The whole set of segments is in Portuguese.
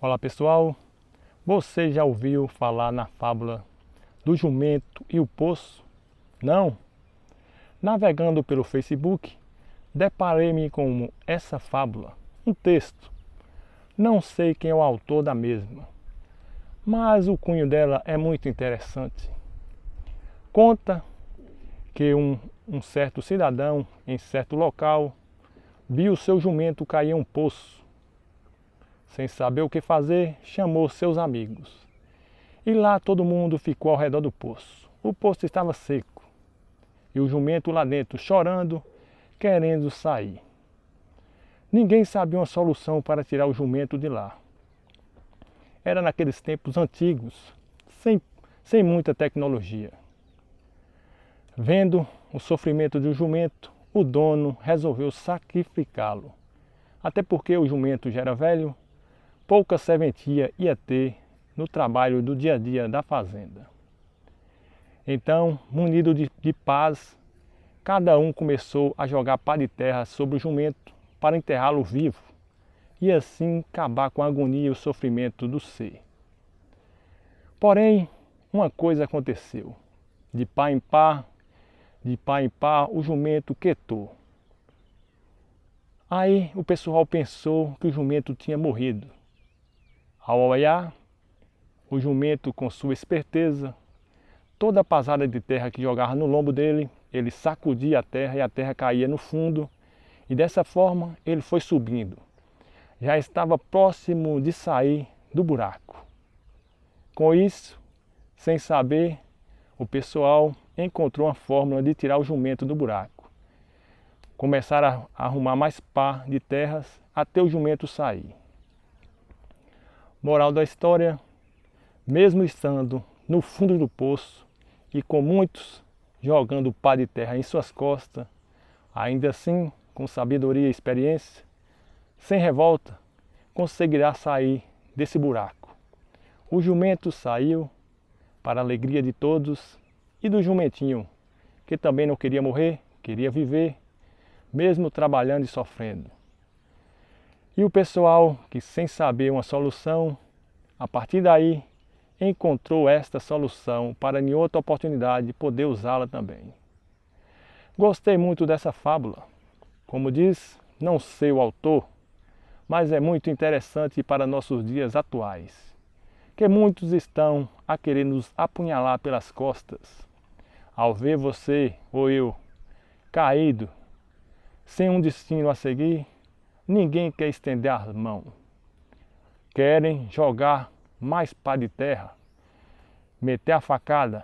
Olá pessoal, você já ouviu falar na fábula do jumento e o poço? Não? Navegando pelo Facebook, deparei-me com essa fábula, um texto. Não sei quem é o autor da mesma, mas o cunho dela é muito interessante. Conta que um, um certo cidadão, em certo local, viu seu jumento cair em um poço sem saber o que fazer, chamou seus amigos. E lá todo mundo ficou ao redor do poço. O poço estava seco e o jumento lá dentro chorando, querendo sair. Ninguém sabia uma solução para tirar o jumento de lá. Era naqueles tempos antigos, sem, sem muita tecnologia. Vendo o sofrimento do jumento, o dono resolveu sacrificá-lo. Até porque o jumento já era velho pouca serventia ia é ter no trabalho do dia a dia da fazenda. Então, munido de, de paz, cada um começou a jogar pá de terra sobre o jumento para enterrá-lo vivo e assim acabar com a agonia e o sofrimento do ser. Porém, uma coisa aconteceu. De pá em pá, de pá em pá, o jumento quietou. Aí o pessoal pensou que o jumento tinha morrido. Ao olhar, o jumento, com sua esperteza, toda a pasada de terra que jogava no lombo dele, ele sacudia a terra e a terra caía no fundo, e dessa forma ele foi subindo. Já estava próximo de sair do buraco. Com isso, sem saber, o pessoal encontrou a fórmula de tirar o jumento do buraco. Começaram a arrumar mais pá de terras até o jumento sair. Moral da história: mesmo estando no fundo do poço e com muitos jogando o pá de terra em suas costas, ainda assim, com sabedoria e experiência, sem revolta, conseguirá sair desse buraco. O jumento saiu, para a alegria de todos, e do jumentinho, que também não queria morrer, queria viver, mesmo trabalhando e sofrendo. E o pessoal que, sem saber uma solução, a partir daí encontrou esta solução para em outra oportunidade poder usá-la também. Gostei muito dessa fábula. Como diz, não sei o autor, mas é muito interessante para nossos dias atuais, que muitos estão a querer nos apunhalar pelas costas. Ao ver você ou eu caído, sem um destino a seguir, Ninguém quer estender a mão, Querem jogar mais pá de terra, meter a facada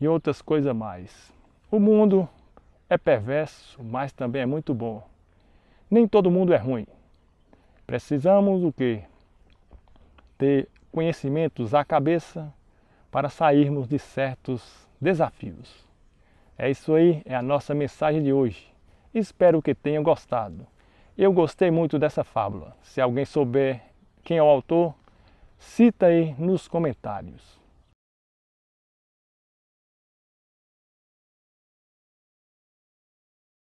e outras coisas mais. O mundo é perverso, mas também é muito bom. Nem todo mundo é ruim. Precisamos o quê? Ter conhecimentos à cabeça para sairmos de certos desafios. É isso aí, é a nossa mensagem de hoje. Espero que tenham gostado. Eu gostei muito dessa fábula. Se alguém souber quem é o autor, cita aí nos comentários.